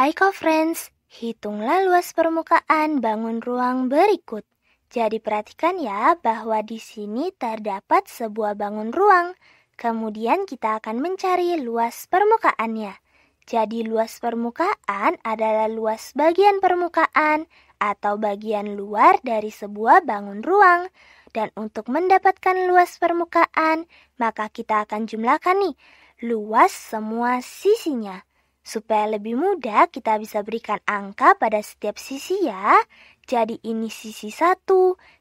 Hai co-friends, hitunglah luas permukaan bangun ruang berikut. Jadi perhatikan ya bahwa di sini terdapat sebuah bangun ruang. Kemudian kita akan mencari luas permukaannya. Jadi luas permukaan adalah luas bagian permukaan atau bagian luar dari sebuah bangun ruang. Dan untuk mendapatkan luas permukaan, maka kita akan jumlahkan nih luas semua sisinya. Supaya lebih mudah kita bisa berikan angka pada setiap sisi ya. Jadi ini sisi 1,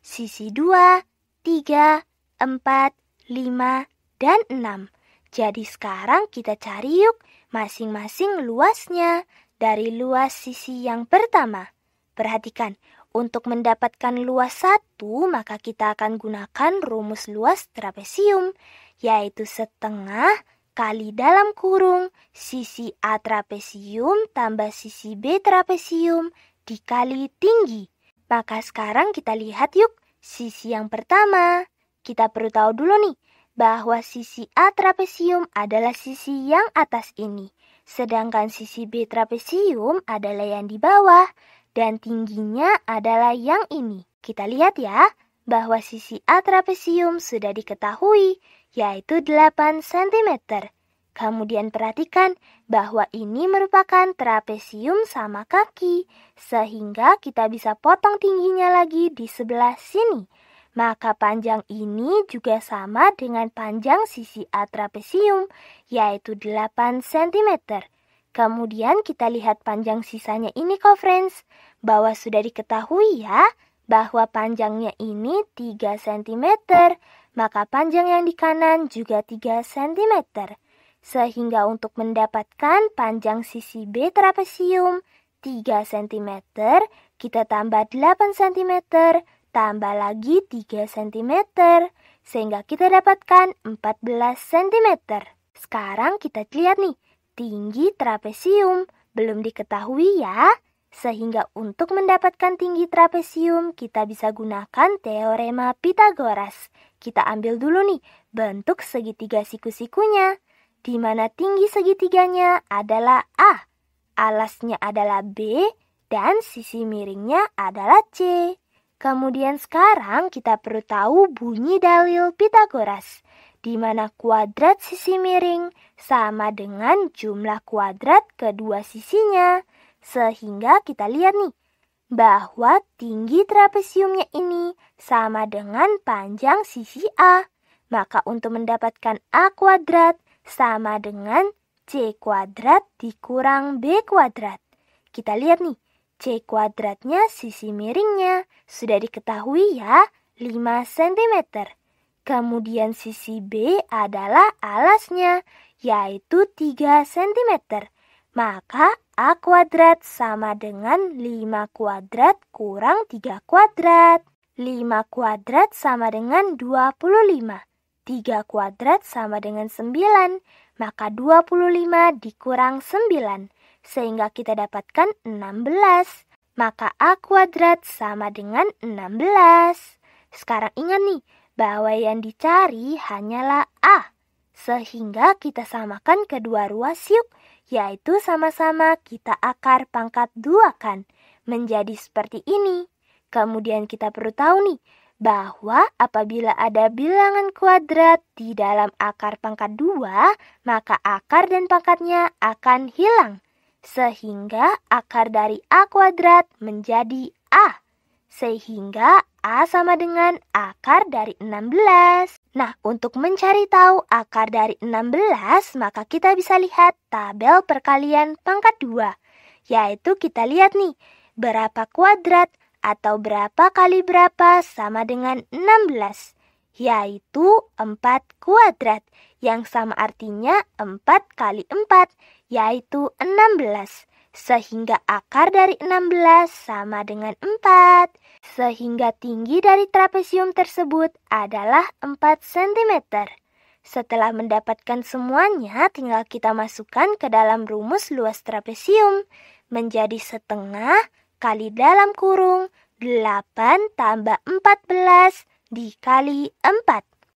sisi 2, 3, 4, 5, dan 6. Jadi sekarang kita cari yuk masing-masing luasnya dari luas sisi yang pertama. Perhatikan, untuk mendapatkan luas 1, maka kita akan gunakan rumus luas trapesium, yaitu setengah kali dalam kurung sisi A trapesium tambah sisi B trapesium dikali tinggi. Maka sekarang kita lihat yuk sisi yang pertama. Kita perlu tahu dulu nih bahwa sisi A trapesium adalah sisi yang atas ini. Sedangkan sisi B trapesium adalah yang di bawah dan tingginya adalah yang ini. Kita lihat ya bahwa sisi A trapesium sudah diketahui yaitu 8 cm. Kemudian perhatikan bahwa ini merupakan trapesium sama kaki, sehingga kita bisa potong tingginya lagi di sebelah sini. Maka panjang ini juga sama dengan panjang sisi A trapesium, yaitu 8 cm. Kemudian kita lihat panjang sisanya ini kok friends. Bahwa sudah diketahui ya bahwa panjangnya ini 3 cm, maka panjang yang di kanan juga 3 cm. Sehingga untuk mendapatkan panjang sisi B trapesium 3 cm, kita tambah 8 cm, tambah lagi 3 cm, sehingga kita dapatkan 14 cm. Sekarang kita lihat nih, tinggi trapesium belum diketahui ya. Sehingga untuk mendapatkan tinggi trapesium, kita bisa gunakan teorema Pitagoras kita ambil dulu nih bentuk segitiga siku-sikunya, di mana tinggi segitiganya adalah A, alasnya adalah B, dan sisi miringnya adalah C. Kemudian sekarang kita perlu tahu bunyi dalil Pitagoras, di mana kuadrat sisi miring sama dengan jumlah kuadrat kedua sisinya. Sehingga kita lihat nih, bahwa tinggi trapesiumnya ini sama dengan panjang sisi A. Maka untuk mendapatkan A kuadrat sama dengan C kuadrat dikurang B kuadrat. Kita lihat nih, C kuadratnya sisi miringnya sudah diketahui ya, 5 cm. Kemudian sisi B adalah alasnya, yaitu 3 cm. Maka A kuadrat sama dengan 5 kuadrat kurang 3 kuadrat. 5 kuadrat sama dengan 25. 3 kuadrat sama dengan 9. Maka 25 dikurang 9. Sehingga kita dapatkan 16. Maka A kuadrat sama dengan 16. Sekarang ingat nih, bahwa yang dicari hanyalah A. Sehingga kita samakan kedua ruas yuk yaitu sama-sama kita akar pangkat dua kan menjadi seperti ini. Kemudian kita perlu tahu nih bahwa apabila ada bilangan kuadrat di dalam akar pangkat dua, maka akar dan pangkatnya akan hilang. Sehingga akar dari A kuadrat menjadi A sehingga A sama dengan akar dari 16. Nah, untuk mencari tahu akar dari 16, maka kita bisa lihat tabel perkalian pangkat 2, yaitu kita lihat nih, berapa kuadrat atau berapa kali berapa sama dengan 16, yaitu 4 kuadrat, yang sama artinya 4 kali 4, yaitu 16 sehingga akar dari 16 sama dengan 4, sehingga tinggi dari trapesium tersebut adalah 4 cm. Setelah mendapatkan semuanya, tinggal kita masukkan ke dalam rumus luas trapesium menjadi setengah kali dalam kurung 8 tambah 14 dikali 4.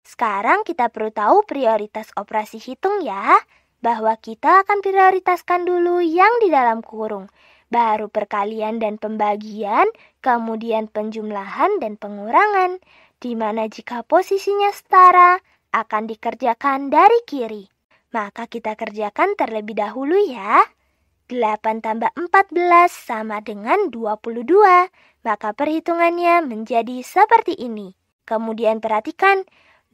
Sekarang kita perlu tahu prioritas operasi hitung ya bahwa kita akan prioritaskan dulu yang di dalam kurung, baru perkalian dan pembagian, kemudian penjumlahan dan pengurangan, di mana jika posisinya setara akan dikerjakan dari kiri. Maka kita kerjakan terlebih dahulu ya. 8 tambah 14 sama dengan 22, maka perhitungannya menjadi seperti ini. Kemudian perhatikan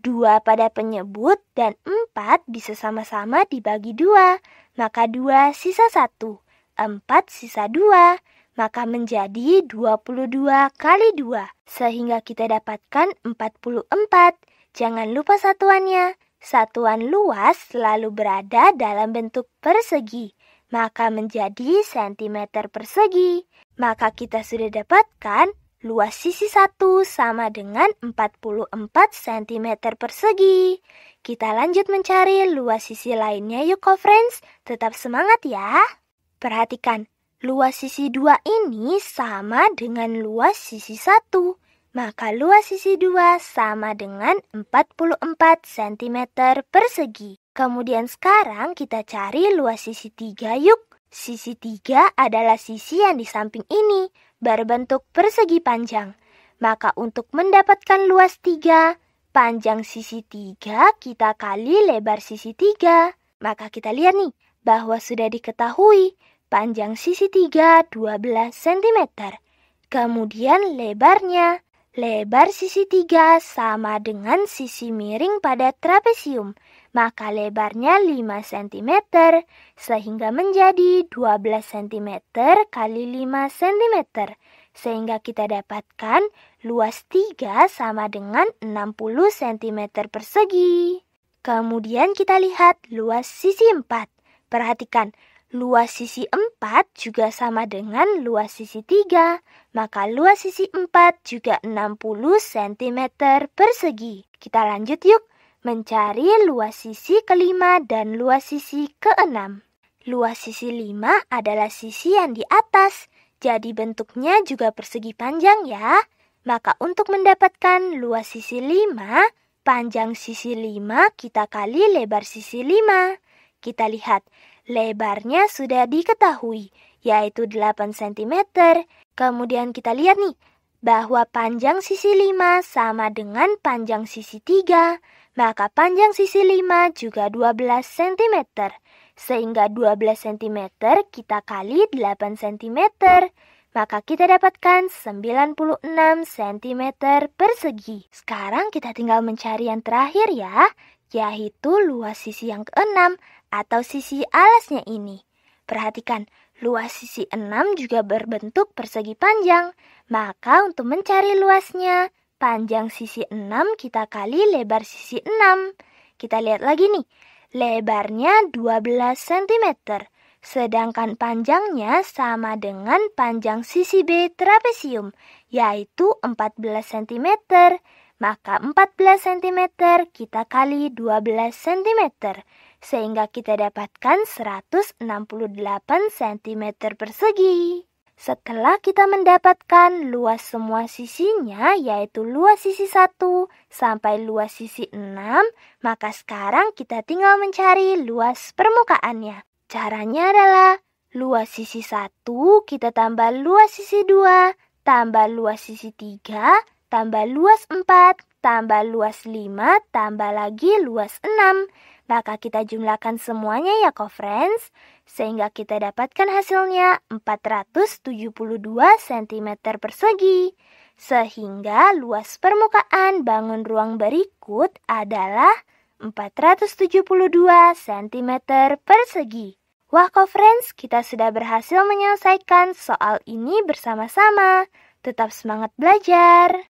dua pada penyebut dan empat bisa sama-sama dibagi dua, maka dua sisa satu, empat sisa dua, maka menjadi 22 kali 2 sehingga kita dapatkan 44. Jangan lupa satuannya. Satuan luas selalu berada dalam bentuk persegi, maka menjadi sentimeter persegi. Maka kita sudah dapatkan Luas sisi satu sama dengan 44 cm persegi. Kita lanjut mencari luas sisi lainnya yuk, friends. Tetap semangat ya. Perhatikan, luas sisi dua ini sama dengan luas sisi satu. Maka luas sisi dua sama dengan 44 cm persegi. Kemudian sekarang kita cari luas sisi tiga yuk. Sisi tiga adalah sisi yang di samping ini berbentuk persegi panjang. Maka untuk mendapatkan luas 3, panjang sisi 3 kita kali lebar sisi 3. Maka kita lihat nih bahwa sudah diketahui panjang sisi 3 12 cm. Kemudian lebarnya. Lebar sisi 3 sama dengan sisi miring pada trapesium maka lebarnya 5 cm sehingga menjadi 12 cm kali 5 cm sehingga kita dapatkan luas 3 sama dengan 60 cm persegi. Kemudian kita lihat luas sisi 4. Perhatikan, luas sisi 4 juga sama dengan luas sisi 3, maka luas sisi 4 juga 60 cm persegi. Kita lanjut yuk. Mencari luas sisi kelima dan luas sisi keenam. Luas sisi lima adalah sisi yang di atas, jadi bentuknya juga persegi panjang ya. Maka untuk mendapatkan luas sisi lima, panjang sisi lima kita kali lebar sisi lima. Kita lihat, lebarnya sudah diketahui, yaitu 8 cm. Kemudian kita lihat nih, bahwa panjang sisi lima sama dengan panjang sisi tiga maka panjang sisi 5 juga 12 cm. Sehingga 12 cm kita kali 8 cm, maka kita dapatkan 96 cm persegi. Sekarang kita tinggal mencari yang terakhir ya, yaitu luas sisi yang keenam atau sisi alasnya ini. Perhatikan, luas sisi 6 juga berbentuk persegi panjang. Maka untuk mencari luasnya, Panjang sisi 6 kita kali lebar sisi 6. Kita lihat lagi nih. Lebarnya 12 cm, sedangkan panjangnya sama dengan panjang sisi B trapesium, yaitu 14 cm. Maka 14 cm kita kali 12 cm, sehingga kita dapatkan 168 cm persegi. Setelah kita mendapatkan luas semua sisinya, yaitu luas sisi 1 sampai luas sisi 6, maka sekarang kita tinggal mencari luas permukaannya. Caranya adalah luas sisi 1 kita tambah luas sisi 2, tambah luas sisi 3, tambah luas 4, tambah luas 5, tambah lagi luas 6. Maka kita jumlahkan semuanya ya co-friends, sehingga kita dapatkan hasilnya 472 cm persegi. Sehingga luas permukaan bangun ruang berikut adalah 472 cm persegi. Wah co-friends, kita sudah berhasil menyelesaikan soal ini bersama-sama. Tetap semangat belajar!